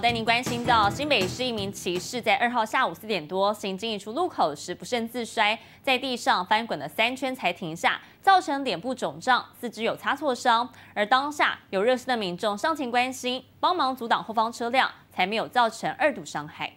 带您关心到新北市，一名骑士在二号下午四点多行经一处路口时，不慎自摔在地上翻滚了三圈才停下，造成脸部肿胀、四肢有擦挫伤。而当下有热心的民众上前关心，帮忙阻挡后方车辆，才没有造成二度伤害。